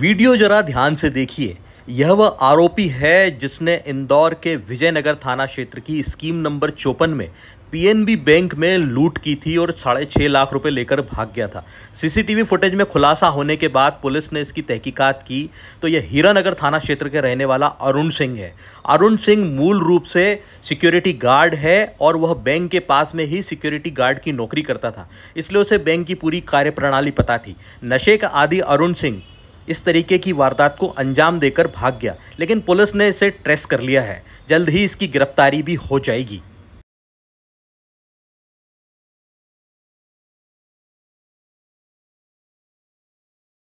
video जरा ध्यान से देखिए यह वह आरोपी है जिसने इंदौर के विजयनगर थाना क्षेत्र की स्कीम नंबर चौपन में पीएनबी बैंक में लूट की थी और साढ़े छः लाख रुपए लेकर भाग गया था सीसीटीवी फुटेज में खुलासा होने के बाद पुलिस ने इसकी तहकीकात की तो यह हीरानगर थाना क्षेत्र के रहने वाला अरुण सिंह है अरुण सिंह मूल रूप से सिक्योरिटी गार्ड है और वह बैंक के पास में ही सिक्योरिटी गार्ड की नौकरी करता था इसलिए उसे बैंक की पूरी कार्यप्रणाली पता थी नशे का आदि अरुण सिंह इस तरीके की वारदात को अंजाम देकर भाग गया लेकिन पुलिस ने इसे ट्रेस कर लिया है जल्द ही इसकी गिरफ्तारी भी हो जाएगी